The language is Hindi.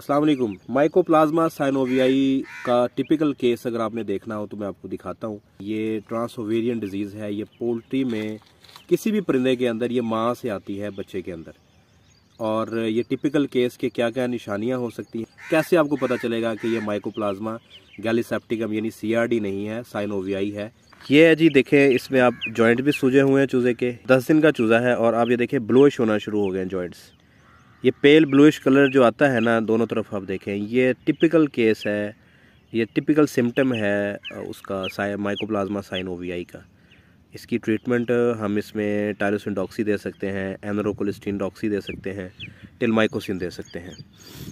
असलम माइकोप्लाज्मा साइनोवियाई का टिपिकल केस अगर आपने देखना हो तो मैं आपको दिखाता हूँ ये ट्रांसोवेरियन डिजीज़ है ये पोल्ट्री में किसी भी परिंदे के अंदर ये माँ से आती है बच्चे के अंदर और ये टिपिकल केस के क्या क्या निशानियाँ हो सकती हैं कैसे आपको पता चलेगा कि ये माइकोप्लाज्मा गैलीसेप्टिकम यानी डी नहीं है साइनोवियाई है ये है जी देखें इसमें आप जॉइंट भी सूझे हुए हैं चूज़े के दस दिन का चूज़ा है और आप ये देखें ब्लोइश होना शुरू हो गए हैं जॉइंट्स ये पेल ब्लूइश कलर जो आता है ना दोनों तरफ आप देखें ये टिपिकल केस है ये टिपिकल सिम्टम है उसका माइकोप्लाज्मा साइन ओवीआई का इसकी ट्रीटमेंट हम इसमें टायरोसिन डॉक्सी दे सकते हैं एनरोकोलिस्टीन डॉक्सी दे सकते हैं टिलमाइकोसिन दे सकते हैं